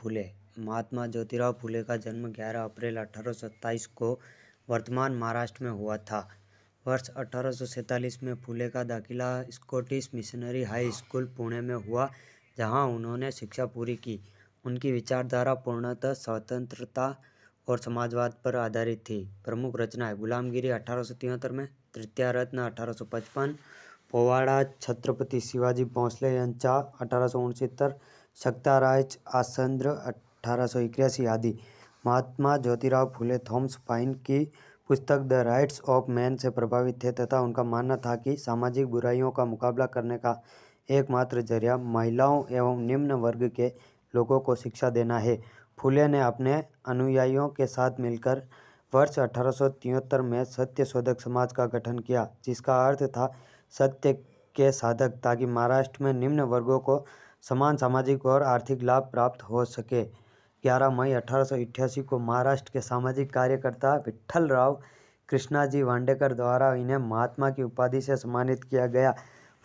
फूले महात्मा ज्योतिराव फूले का जन्म 11 अप्रैल अठारह को वर्तमान महाराष्ट्र में हुआ था वर्ष अठारह में फूले का दाखिला Scottish missionary high school Pune में हुआ जहां उन्होंने शिक्षा पूरी की उनकी विचारधारा पूर्णतः स्वतंत्रता और समाजवाद पर आधारित थी प्रमुख रचनाएं गुलामगिरी अठारह में तृतीय रत्न अठारह पोवाड़ा छत्रपति शिवाजी भोंसले यांचा अठारह शक्ताराज आसंद्र अठारह आदि महात्मा ज्योतिराव फुले थॉम्स पाइन की पुस्तक द राइट्स ऑफ मैन से प्रभावित थे तथा उनका मानना था कि सामाजिक बुराइयों का मुकाबला करने का एकमात्र जरिया महिलाओं एवं निम्न वर्ग के लोगों को शिक्षा देना है फुले ने अपने अनुयायियों के साथ मिलकर वर्ष अठारह में सत्य शोधक समाज का गठन किया जिसका अर्थ था सत्य के साधक ताकि महाराष्ट्र में निम्न वर्गों को समान सामाजिक और आर्थिक लाभ प्राप्त हो सके 11 मई अठारह को महाराष्ट्र के सामाजिक कार्यकर्ता विठल राव कृष्णाजी वांडेकर द्वारा इन्हें महात्मा की उपाधि से सम्मानित किया गया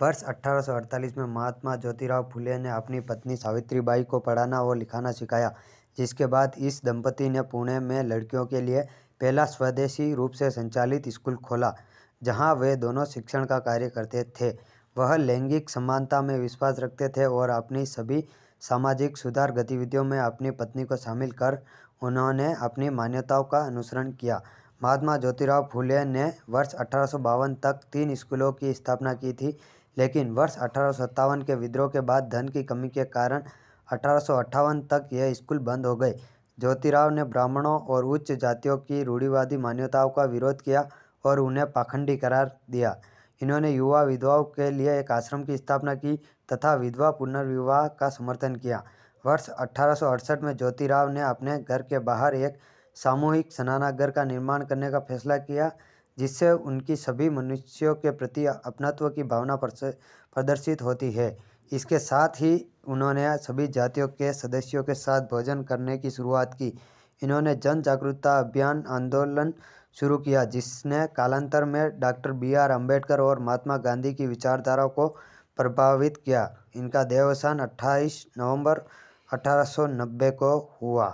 वर्ष 1848 में महात्मा ज्योतिराव फुले ने अपनी पत्नी सावित्रीबाई को पढ़ाना और लिखाना सिखाया जिसके बाद इस दंपति ने पुणे में लड़कियों के लिए पहला स्वदेशी रूप से संचालित स्कूल खोला जहां वे दोनों शिक्षण का कार्य करते थे वह लैंगिक समानता में विश्वास रखते थे और अपनी सभी सामाजिक सुधार गतिविधियों में अपनी पत्नी को शामिल कर उन्होंने अपनी मान्यताओं का अनुसरण किया महात्मा ज्योतिराव फूले ने वर्ष अठारह तक तीन स्कूलों की स्थापना की थी लेकिन वर्ष अठारह के विद्रोह के बाद धन की कमी के कारण अठारह तक यह स्कूल बंद हो गए ज्योतिराव ने ब्राह्मणों और उच्च जातियों की रूढ़िवादी मान्यताओं का विरोध किया और उन्हें पाखंडी करार दिया इन्होंने युवा विधवाओं के लिए एक आश्रम की स्थापना की तथा विधवा पुनर्विवाह का समर्थन किया वर्ष अठारह में ज्योतिराव ने अपने घर के बाहर एक सामूहिक घर का निर्माण करने का फैसला किया जिससे उनकी सभी मनुष्यों के प्रति अपनत्व की भावना प्रदर्शित होती है इसके साथ ही उन्होंने सभी जातियों के सदस्यों के साथ भोजन करने की शुरुआत की इन्होंने जन जागरूकता अभियान आंदोलन शुरू किया जिसने कालांतर में डॉक्टर बी आर अम्बेडकर और महात्मा गांधी की विचारधारा को प्रभावित किया इनका देहावसान 28 नवंबर 1890 को हुआ